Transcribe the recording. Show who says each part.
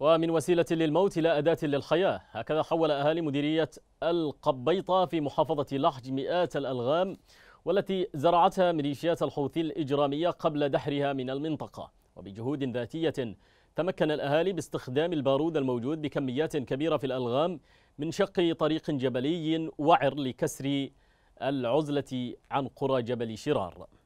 Speaker 1: ومن وسيلة للموت إلى أداة للحياة هكذا حول أهالي مديرية القبيطة في محافظة لحج مئات الألغام والتي زرعتها ميليشيات الحوثي الإجرامية قبل دحرها من المنطقة وبجهود ذاتية تمكن الأهالي باستخدام البارود الموجود بكميات كبيرة في الألغام من شق طريق جبلي وعر لكسر العزلة عن قرى جبل شرار